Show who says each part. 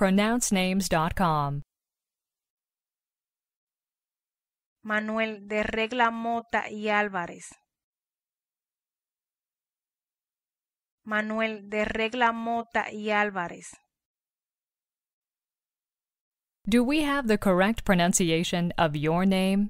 Speaker 1: pronouncenames.com.
Speaker 2: Manuel de Regla Mota y Álvarez. Manuel de Regla Mota y Álvarez.
Speaker 1: Do we have the correct pronunciation of your name?